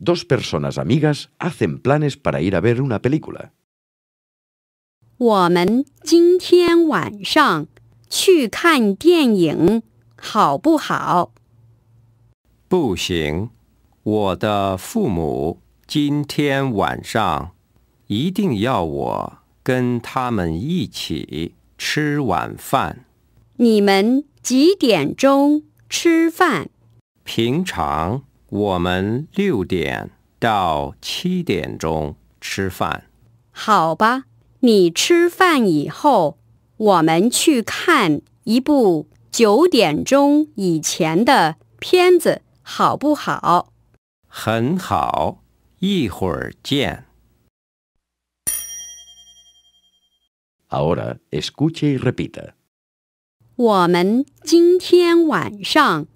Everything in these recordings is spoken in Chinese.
dos personas amigas hacen planes para ir a ver una película。我们今天晚上去看电影，好不好？不行，我的父母今天晚上一定要我跟他们一起吃晚饭。你们几点钟吃饭？平常。我们六点到七点钟吃饭，好吧？你吃饭以后，我们去看一部九点钟以前的片子，好不好？很好，一会儿见。我们今天晚上。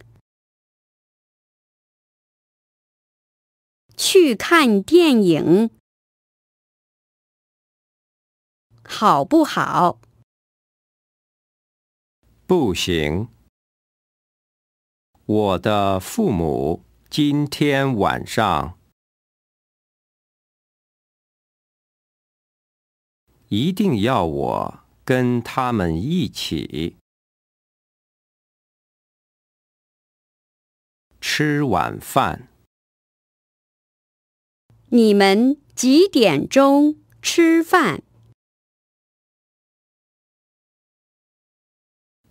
去看电影，好不好？不行，我的父母今天晚上一定要我跟他们一起吃晚饭。你们几点钟吃饭？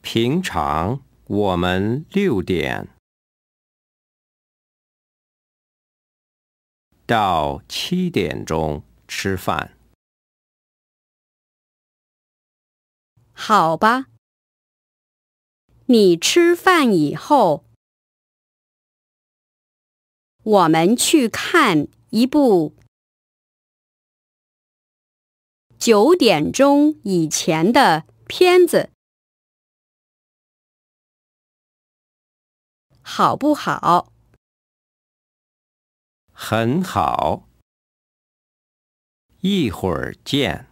平常我们六点到七点钟吃饭。好吧，你吃饭以后，我们去看。一部九点钟以前的片子，好不好？很好，一会儿见。